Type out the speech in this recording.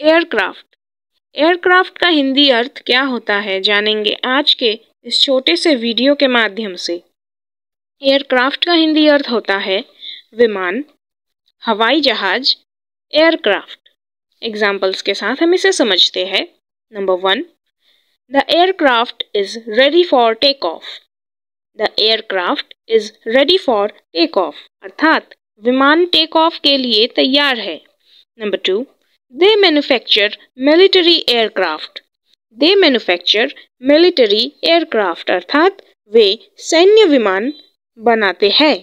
Aircraft aircraft का हिंदी अर्थ क्या होता है जानेंगे आज के इस छोटे से वीडियो के माध्यम से एयरक्राफ्ट का हिंदी अर्थ होता है विमान हवाई जहाज एयरक्राफ्ट एग्जाम्पल्स के साथ हम इसे समझते हैं number one the aircraft is ready for take off the aircraft is ready for take off अर्थात विमान टेक ऑफ के लिए तैयार है number two They manufacture military aircraft. They manufacture military aircraft अर्थात वे सैन्य विमान बनाते हैं